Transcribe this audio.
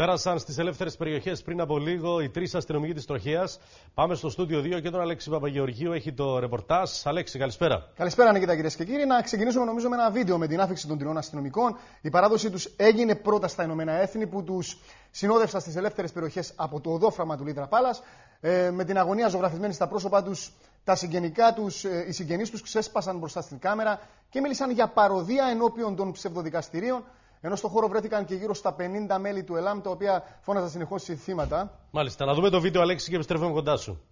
Πέρασαν στις ελεύθερες περιοχές πριν από λίγο οι τρεις αστυνομικοί της Τροχία. Πάμε στο στούντιο 2 και τον Αλέξη Παπαγεωργίου έχει το ρεπορτάζ. Αλέξη, καλησπέρα. Καλησπέρα, Νικήτα, κυρίες και κύριοι. Να ξεκινήσουμε νομίζω με ένα βίντεο με την άφηξη των τριών αστυνομικών. Η παράδοση τους έγινε πρώτα στα Ηνωμένα Έθνη που τους συνόδευσαν στις ελεύθερες περιοχές από το οδόφραμα του Λίτρα Πάλας. Ε, με την αγωνία ζωγραφισμένη στα πρόσωπά τους, τα συγγενικά τους, ε, οι συγγενείς τους ξέσπασαν μπροστά στην κάμερα και μίλησαν για παροδία ενώπιον των ψευδοδικαστηρίων. Ενώ στο χώρο βρέθηκαν και γύρω στα 50 μέλη του ΕΛΑΜ, τα οποία φώναζαν συνεχώς θύματα. Μάλιστα. Να δούμε το βίντεο, Αλέξη, και επιστρέφουμε κοντά σου.